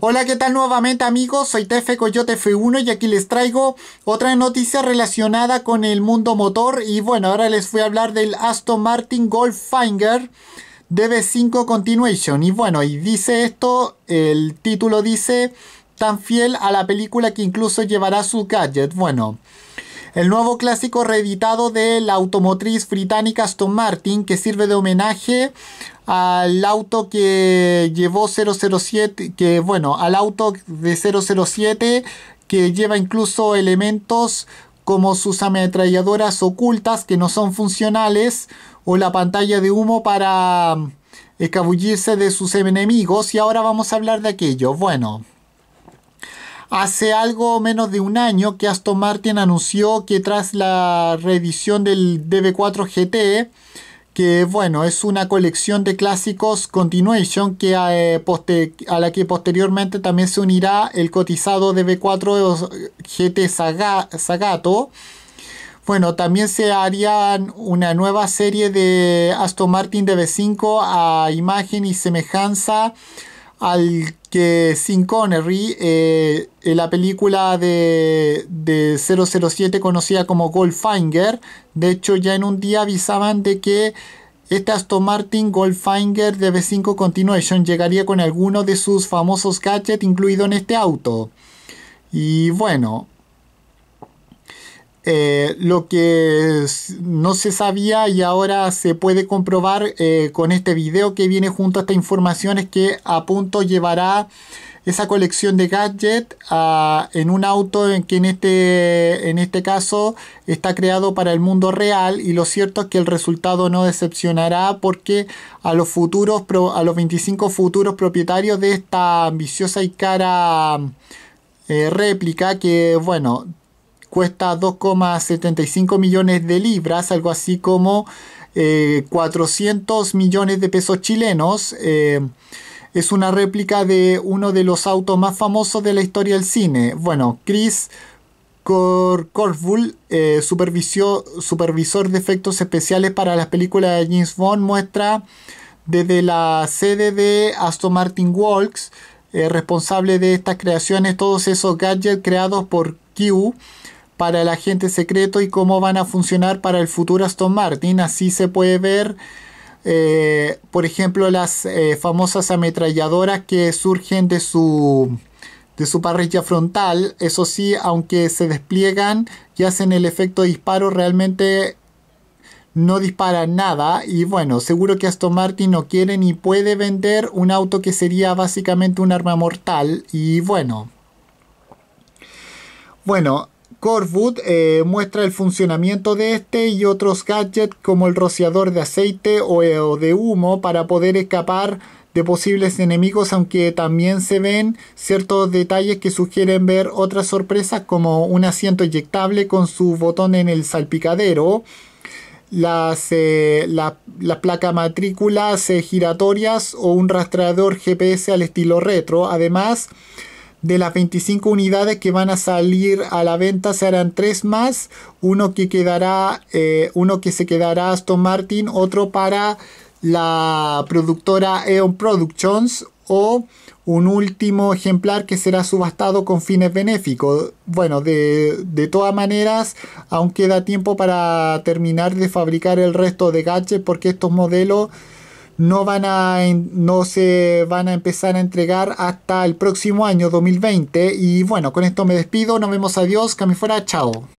Hola, ¿qué tal nuevamente amigos? Soy Tefe Coyote F1 y aquí les traigo otra noticia relacionada con el mundo motor. Y bueno, ahora les voy a hablar del Aston Martin Goldfinger DB5 Continuation. Y bueno, y dice esto, el título dice, tan fiel a la película que incluso llevará su gadget. Bueno. El nuevo clásico reeditado de la automotriz británica Aston Martin, que sirve de homenaje al auto que llevó 007, que bueno, al auto de 007 que lleva incluso elementos como sus ametralladoras ocultas que no son funcionales o la pantalla de humo para escabullirse eh, de sus enemigos y ahora vamos a hablar de aquello. Bueno, Hace algo menos de un año que Aston Martin anunció que tras la reedición del DB4 GT, que bueno, es una colección de clásicos Continuation que a, eh, a la que posteriormente también se unirá el cotizado DB4 GT Sagato. Bueno, también se haría una nueva serie de Aston Martin DB5 a imagen y semejanza al que Sin Connery, eh, en la película de, de, 007 conocida como Goldfinger, de hecho ya en un día avisaban de que este Aston Martin Goldfinger de v 5 Continuation llegaría con alguno de sus famosos gadgets incluido en este auto. Y bueno, eh, lo que no se sabía y ahora se puede comprobar eh, con este video que viene junto a esta información es que a punto llevará esa colección de gadgets en un auto en que en este, en este caso está creado para el mundo real y lo cierto es que el resultado no decepcionará porque a los futuros a los 25 futuros propietarios de esta ambiciosa y cara eh, réplica que bueno cuesta 2,75 millones de libras, algo así como 400 eh, millones de pesos chilenos. Eh, es una réplica de uno de los autos más famosos de la historia del cine. Bueno, Chris Cor eh, supervisor de efectos especiales para las películas de James Bond, muestra desde la sede de Aston Martin Walks, responsable de estas creaciones, todos esos gadgets creados por Q, para el agente secreto y cómo van a funcionar para el futuro Aston Martin. Así se puede ver, eh, por ejemplo, las eh, famosas ametralladoras que surgen de su, de su parrilla frontal. Eso sí, aunque se despliegan y hacen el efecto disparo, realmente no disparan nada. Y bueno, seguro que Aston Martin no quiere ni puede vender un auto que sería básicamente un arma mortal. Y bueno. Bueno, Corwood eh, muestra el funcionamiento de este y otros gadgets como el rociador de aceite eh, o, de humo para poder escapar de posibles enemigos, aunque también se ven ciertos detalles que sugieren ver otras sorpresas como un asiento inyectable con su botón en el salpicadero, las, eh, placas matrículas giratorias o un rastreador GPS al estilo retro. Además, de las 25 unidades que van a salir a la venta se harán tres más, uno que quedará, eh, uno que se quedará Aston Martin, otro para la productora Eon Productions o un último ejemplar que será subastado con fines benéficos. Bueno, de, de, todas maneras, aún queda tiempo para terminar de fabricar el resto de gadgets porque estos modelos no, van no se van a empezar a entregar hasta el próximo año 2020. Y bueno, con esto me despido, nos vemos, adiós, Cami fuera, chao.